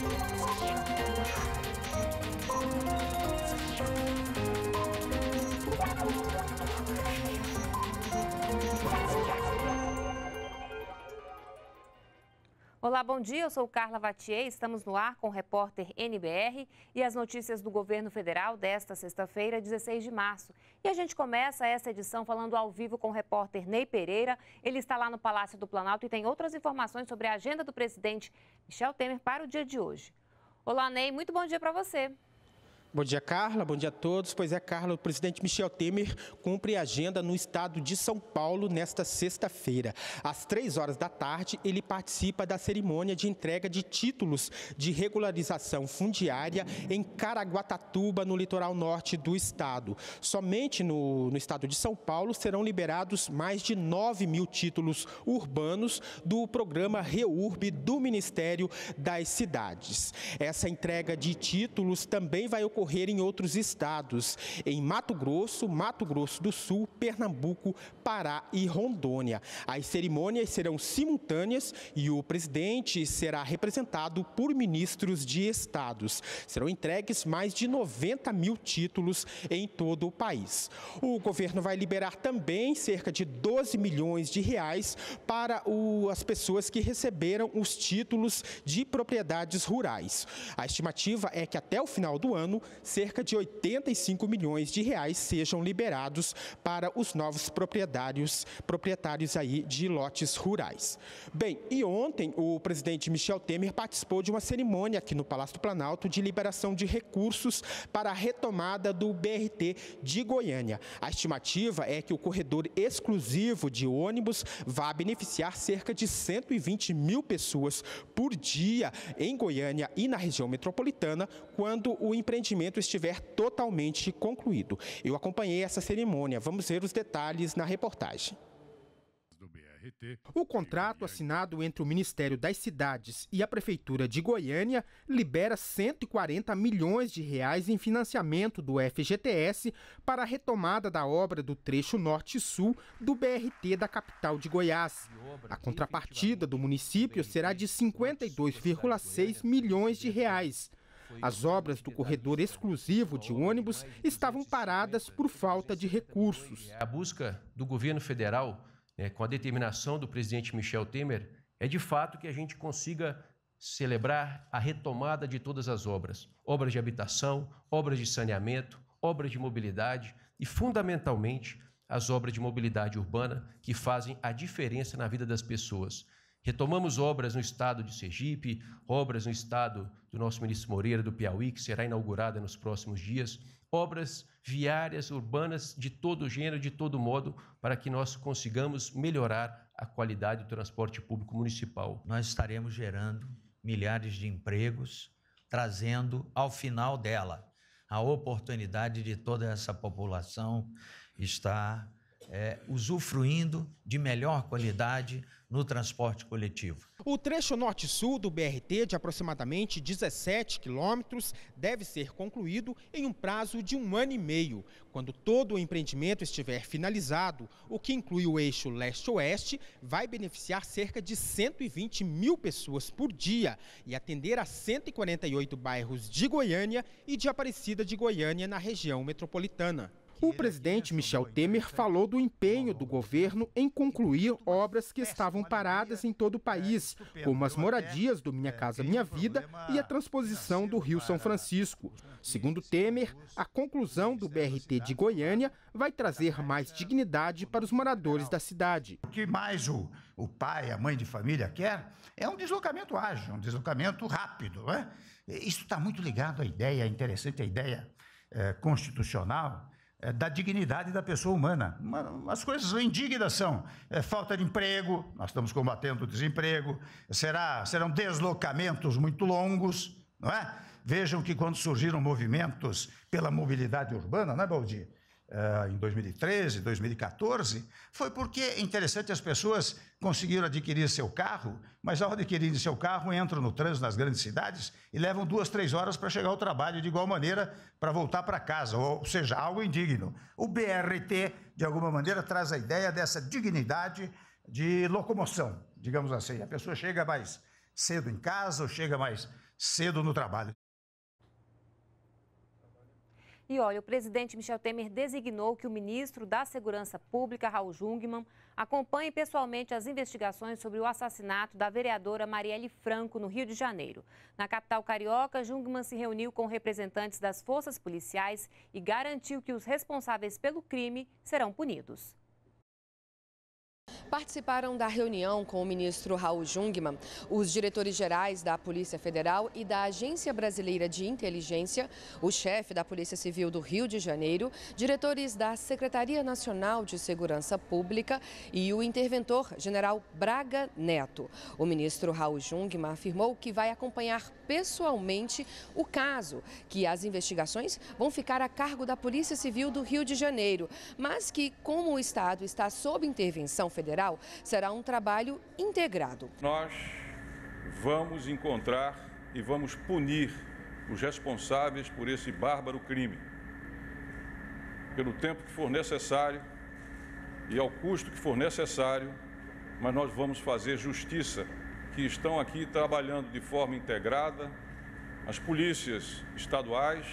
Thank you. Olá, bom dia. Eu sou Carla Vatier. Estamos no ar com o repórter NBR e as notícias do governo federal desta sexta-feira, 16 de março. E a gente começa essa edição falando ao vivo com o repórter Ney Pereira. Ele está lá no Palácio do Planalto e tem outras informações sobre a agenda do presidente Michel Temer para o dia de hoje. Olá, Ney. Muito bom dia para você. Bom dia, Carla. Bom dia a todos. Pois é, Carla, o presidente Michel Temer cumpre a agenda no estado de São Paulo nesta sexta-feira. Às três horas da tarde, ele participa da cerimônia de entrega de títulos de regularização fundiária em Caraguatatuba, no litoral norte do estado. Somente no, no estado de São Paulo serão liberados mais de 9 mil títulos urbanos do programa REURB do Ministério das Cidades. Essa entrega de títulos também vai ocorrer ocorrer em outros estados, em Mato Grosso, Mato Grosso do Sul, Pernambuco, Pará e Rondônia. As cerimônias serão simultâneas e o presidente será representado por ministros de estados. Serão entregues mais de 90 mil títulos em todo o país. O governo vai liberar também cerca de 12 milhões de reais para o, as pessoas que receberam os títulos de propriedades rurais. A estimativa é que até o final do ano, cerca de 85 milhões de reais sejam liberados para os novos proprietários, proprietários aí de lotes rurais. Bem, e ontem o presidente Michel Temer participou de uma cerimônia aqui no Palácio do Planalto de liberação de recursos para a retomada do BRT de Goiânia. A estimativa é que o corredor exclusivo de ônibus vá beneficiar cerca de 120 mil pessoas por dia em Goiânia e na região metropolitana quando o empreendimento procedimento estiver totalmente concluído. Eu acompanhei essa cerimônia, vamos ver os detalhes na reportagem. O contrato assinado entre o Ministério das Cidades e a Prefeitura de Goiânia libera 140 milhões de reais em financiamento do FGTS para a retomada da obra do trecho norte-sul do BRT da capital de Goiás. A contrapartida do município será de 52,6 milhões de reais. As obras do corredor exclusivo de ônibus estavam né, paradas por falta de recursos. A busca do governo federal, né, com a determinação do presidente Michel Temer, é de fato que a gente consiga celebrar a retomada de todas as obras: obras de habitação, obras de saneamento, obras de mobilidade e, fundamentalmente, as obras de mobilidade urbana que fazem a diferença na vida das pessoas. Retomamos obras no estado de Sergipe, obras no estado do nosso ministro Moreira do Piauí, que será inaugurada nos próximos dias, obras viárias, urbanas, de todo gênero, de todo modo, para que nós consigamos melhorar a qualidade do transporte público municipal. Nós estaremos gerando milhares de empregos, trazendo ao final dela a oportunidade de toda essa população estar é, usufruindo de melhor qualidade no transporte coletivo. O trecho norte-sul do BRT, de aproximadamente 17 quilômetros, deve ser concluído em um prazo de um ano e meio. Quando todo o empreendimento estiver finalizado, o que inclui o eixo leste-oeste, vai beneficiar cerca de 120 mil pessoas por dia e atender a 148 bairros de Goiânia e de Aparecida de Goiânia na região metropolitana. O presidente Michel Temer falou do empenho do governo em concluir obras que estavam paradas em todo o país, como as moradias do Minha Casa Minha Vida e a transposição do Rio São Francisco. Segundo Temer, a conclusão do BRT de Goiânia vai trazer mais dignidade para os moradores da cidade. O que mais o, o pai, a mãe de família quer é um deslocamento ágil, um deslocamento rápido. Né? Isso está muito ligado à ideia, interessante a ideia é, constitucional é, da dignidade da pessoa humana. As coisas indignas são é, falta de emprego, nós estamos combatendo o desemprego, será, serão deslocamentos muito longos, não é? Vejam que quando surgiram movimentos pela mobilidade urbana, não é, Baldi? Ah, em 2013, 2014, foi porque, é interessante, as pessoas conseguiram adquirir seu carro, mas ao adquirir seu carro, entram no trânsito nas grandes cidades e levam duas, três horas para chegar ao trabalho de igual maneira para voltar para casa, ou seja, algo indigno. O BRT, de alguma maneira, traz a ideia dessa dignidade de locomoção, digamos assim. A pessoa chega mais cedo em casa ou chega mais cedo no trabalho. E olha, o presidente Michel Temer designou que o ministro da Segurança Pública, Raul Jungmann, acompanhe pessoalmente as investigações sobre o assassinato da vereadora Marielle Franco, no Rio de Janeiro. Na capital carioca, Jungmann se reuniu com representantes das forças policiais e garantiu que os responsáveis pelo crime serão punidos. Participaram da reunião com o ministro Raul Jungmann, os diretores gerais da Polícia Federal e da Agência Brasileira de Inteligência, o chefe da Polícia Civil do Rio de Janeiro, diretores da Secretaria Nacional de Segurança Pública e o interventor general Braga Neto. O ministro Raul Jungmann afirmou que vai acompanhar pessoalmente o caso, que as investigações vão ficar a cargo da Polícia Civil do Rio de Janeiro, mas que, como o Estado está sob intervenção federal, Federal será um trabalho integrado. Nós vamos encontrar e vamos punir os responsáveis por esse bárbaro crime, pelo tempo que for necessário e ao custo que for necessário, mas nós vamos fazer justiça, que estão aqui trabalhando de forma integrada, as polícias estaduais,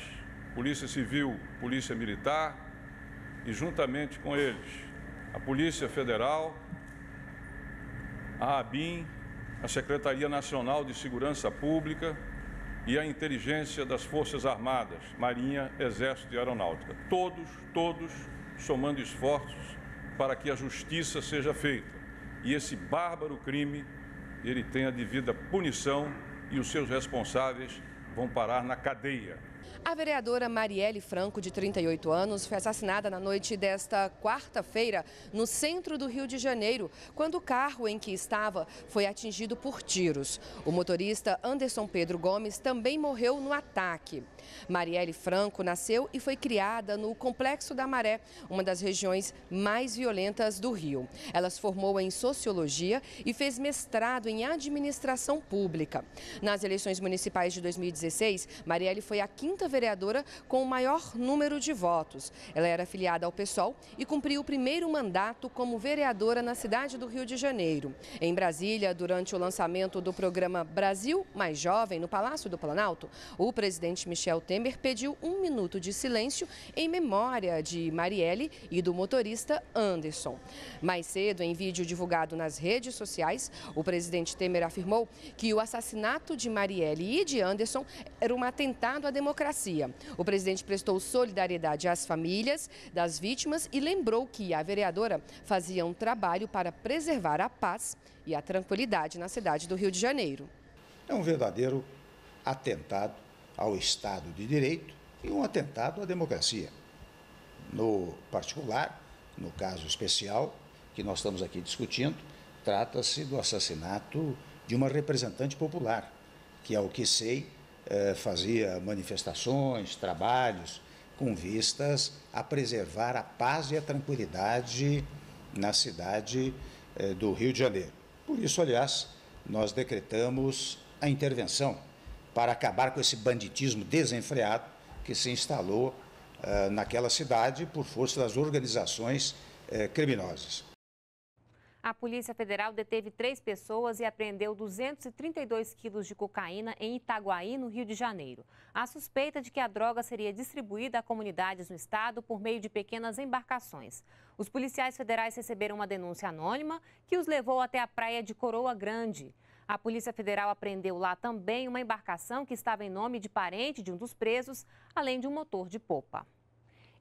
Polícia Civil, Polícia Militar e, juntamente com eles, a Polícia Federal, a ABIN, a Secretaria Nacional de Segurança Pública e a inteligência das Forças Armadas, Marinha, Exército e Aeronáutica. Todos, todos somando esforços para que a justiça seja feita e esse bárbaro crime ele tenha devida punição e os seus responsáveis vão parar na cadeia. A vereadora Marielle Franco, de 38 anos, foi assassinada na noite desta quarta-feira no centro do Rio de Janeiro, quando o carro em que estava foi atingido por tiros. O motorista Anderson Pedro Gomes também morreu no ataque. Marielle Franco nasceu e foi criada no Complexo da Maré, uma das regiões mais violentas do Rio. Ela se formou em Sociologia e fez mestrado em Administração Pública. Nas eleições municipais de 2016, Marielle foi a quinta quinta vereadora com o maior número de votos. Ela era afiliada ao PSOL e cumpriu o primeiro mandato como vereadora na cidade do Rio de Janeiro. Em Brasília, durante o lançamento do programa Brasil Mais Jovem no Palácio do Planalto, o presidente Michel Temer pediu um minuto de silêncio em memória de Marielle e do motorista Anderson. Mais cedo, em vídeo divulgado nas redes sociais, o presidente Temer afirmou que o assassinato de Marielle e de Anderson era um atentado à democracia o presidente prestou solidariedade às famílias das vítimas e lembrou que a vereadora fazia um trabalho para preservar a paz e a tranquilidade na cidade do Rio de Janeiro. É um verdadeiro atentado ao Estado de Direito e um atentado à democracia. No particular, no caso especial que nós estamos aqui discutindo, trata-se do assassinato de uma representante popular, que, é o que sei, é, fazia manifestações, trabalhos, com vistas a preservar a paz e a tranquilidade na cidade é, do Rio de Janeiro. Por isso, aliás, nós decretamos a intervenção para acabar com esse banditismo desenfreado que se instalou é, naquela cidade por força das organizações criminosas. A Polícia Federal deteve três pessoas e apreendeu 232 quilos de cocaína em Itaguaí, no Rio de Janeiro. A suspeita de que a droga seria distribuída a comunidades no estado por meio de pequenas embarcações. Os policiais federais receberam uma denúncia anônima que os levou até a praia de Coroa Grande. A Polícia Federal apreendeu lá também uma embarcação que estava em nome de parente de um dos presos, além de um motor de popa.